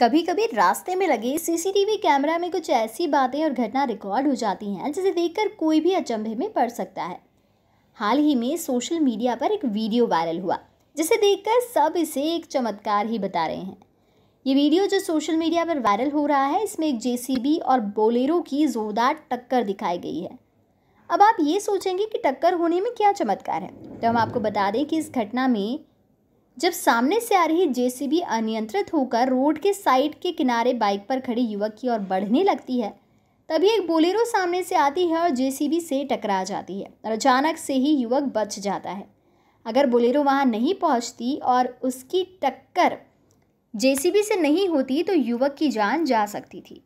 कभी कभी रास्ते में लगे सीसीटीवी कैमरा में कुछ ऐसी बातें और घटना रिकॉर्ड हो जाती हैं जिसे देखकर कोई भी अचंभे में पड़ सकता है हाल ही में सोशल मीडिया पर एक वीडियो वायरल हुआ जिसे देखकर सब इसे एक चमत्कार ही बता रहे हैं ये वीडियो जो सोशल मीडिया पर वायरल हो रहा है इसमें एक जेसीबी और बोलेरो की ज़ोरदार टक्कर दिखाई गई है अब आप ये सोचेंगे कि टक्कर होने में क्या चमत्कार है तो हम आपको बता दें कि इस घटना में जब सामने से आ रही जेसीबी अनियंत्रित होकर रोड के साइड के किनारे बाइक पर खड़े युवक की ओर बढ़ने लगती है तभी एक बोलेरो सामने से आती है और जेसीबी से टकरा जाती है और अचानक से ही युवक बच जाता है अगर बोलेरो वहाँ नहीं पहुँचती और उसकी टक्कर जेसीबी से नहीं होती तो युवक की जान जा सकती थी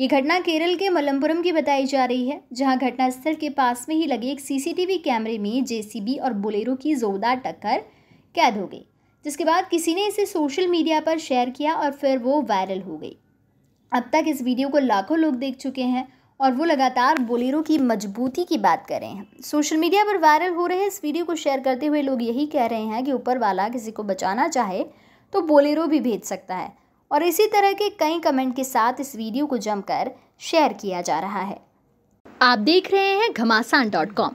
ये घटना केरल के मलमपुरम की बताई जा रही है जहाँ घटनास्थल के पास में ही लगे एक सीसीटीवी कैमरे में जेसीबी और बोलेरो की जोरदार टक्कर कैद हो गई जिसके बाद किसी ने इसे सोशल मीडिया पर शेयर किया और फिर वो वायरल हो गई अब तक इस वीडियो को लाखों लोग देख चुके हैं और वो लगातार बोलेरो की मजबूती की बात कर रहे हैं सोशल मीडिया पर वायरल हो रहे इस वीडियो को शेयर करते हुए लोग यही कह रहे हैं कि ऊपर वाला किसी को बचाना चाहे तो बोलेरो भी भेज सकता है और इसी तरह के कई कमेंट के साथ इस वीडियो को जमकर शेयर किया जा रहा है आप देख रहे हैं घमासान डॉट कॉम